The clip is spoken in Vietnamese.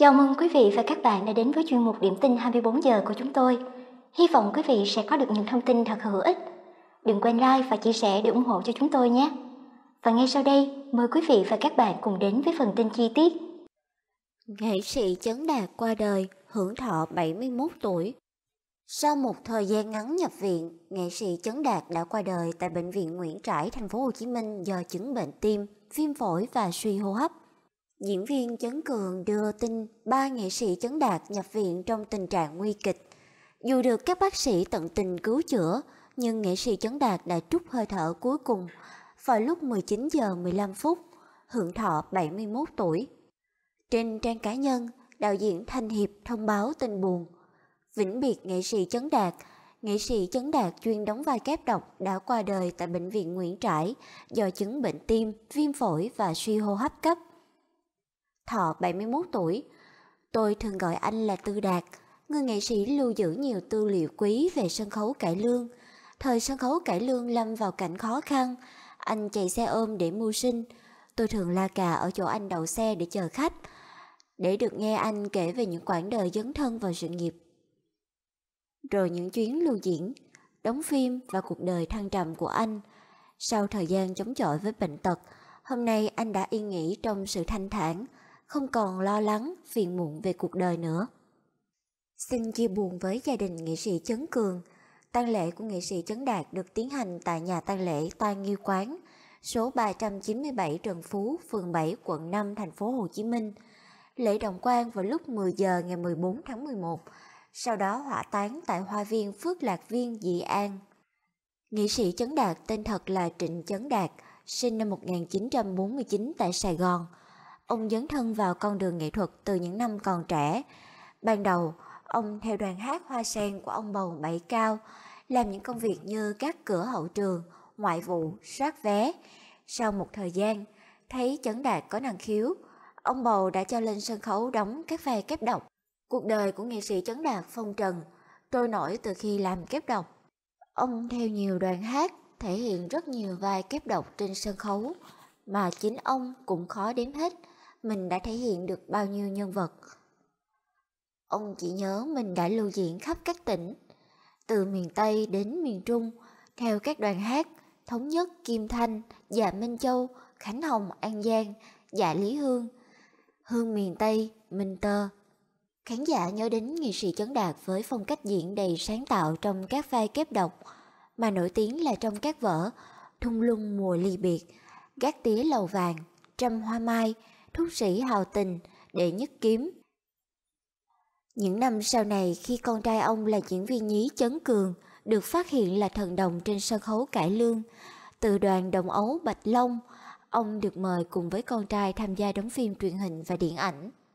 Chào mừng quý vị và các bạn đã đến với chuyên mục Điểm tin 24 giờ của chúng tôi. Hy vọng quý vị sẽ có được những thông tin thật hữu ích. Đừng quên like và chia sẻ để ủng hộ cho chúng tôi nhé. Và ngay sau đây, mời quý vị và các bạn cùng đến với phần tin chi tiết. Nghệ sĩ Chấn Đạt qua đời, hưởng thọ 71 tuổi. Sau một thời gian ngắn nhập viện, nghệ sĩ Chấn Đạt đã qua đời tại bệnh viện Nguyễn Trãi thành phố Hồ Chí Minh do chứng bệnh tim, viêm phổi và suy hô hấp. Diễn viên Chấn Cường đưa tin ba nghệ sĩ Chấn Đạt nhập viện trong tình trạng nguy kịch. Dù được các bác sĩ tận tình cứu chữa, nhưng nghệ sĩ Chấn Đạt đã trút hơi thở cuối cùng vào lúc 19 giờ 15 phút, hưởng thọ 71 tuổi. Trên trang cá nhân, đạo diễn Thanh Hiệp thông báo tin buồn. Vĩnh biệt nghệ sĩ Chấn Đạt, nghệ sĩ Chấn Đạt chuyên đóng vai kép độc đã qua đời tại Bệnh viện Nguyễn Trãi do chứng bệnh tim, viêm phổi và suy hô hấp cấp thọ 71 tuổi. Tôi thường gọi anh là Tư Đạt, người nghệ sĩ lưu giữ nhiều tư liệu quý về sân khấu cải lương. Thời sân khấu cải lương lâm vào cảnh khó khăn, anh chạy xe ôm để mưu sinh. Tôi thường la cà ở chỗ anh đậu xe để chờ khách, để được nghe anh kể về những quãng đời dấn thân vào sự nghiệp. Rồi những chuyến lưu diễn, đóng phim và cuộc đời thăng trầm của anh. Sau thời gian chống chọi với bệnh tật, hôm nay anh đã yên nghỉ trong sự thanh thản, không còn lo lắng, phiền muộn về cuộc đời nữa. Xin chia buồn với gia đình nghệ sĩ Trấn Cường. Tang lễ của nghệ sĩ Trấn Đạt được tiến hành tại nhà tang lễ Toan Nghiêu Quán, số 397 Trần Phú, phường 7, quận 5, thành phố Hồ Chí Minh. Lễ động quan vào lúc 10 giờ ngày 14 tháng 11, sau đó hỏa táng tại Hoa viên Phước Lạc Viên, Dị An. Nghệ sĩ Trấn Đạt tên thật là Trịnh Trấn Đạt, sinh năm 1949 tại Sài Gòn, ông dấn thân vào con đường nghệ thuật từ những năm còn trẻ. Ban đầu, ông theo đoàn hát hoa sen của ông bầu Bảy Cao, làm những công việc như các cửa hậu trường, ngoại vụ, soát vé. Sau một thời gian, thấy Chấn Đạt có năng khiếu, ông bầu đã cho lên sân khấu đóng các vai kép độc. Cuộc đời của nghệ sĩ Chấn Đạt phong trần, trôi nổi từ khi làm kép độc. Ông theo nhiều đoàn hát, thể hiện rất nhiều vai kép độc trên sân khấu, mà chính ông cũng khó đếm hết – mình đã thể hiện được bao nhiêu nhân vật. Ông chỉ nhớ mình đã lưu diễn khắp các tỉnh, từ miền Tây đến miền Trung, theo các đoàn hát Thống Nhất, Kim Thanh, Dạ Minh Châu, Khánh Hồng, An Giang, Dạ Lý Hương, Hương miền Tây, Minh Tơ. Khán giả nhớ đến nghệ sĩ Chấn Đạt với phong cách diễn đầy sáng tạo trong các vai kép độc, mà nổi tiếng là trong các vở Thung lung mùa ly biệt, Gác tía lầu vàng, Trăm hoa mai, thuốc sĩ hào tình, đệ nhất kiếm. Những năm sau này khi con trai ông là diễn viên nhí Chấn Cường được phát hiện là thần đồng trên sân khấu cải lương, từ đoàn đồng ấu Bạch Long, ông được mời cùng với con trai tham gia đóng phim truyền hình và điện ảnh.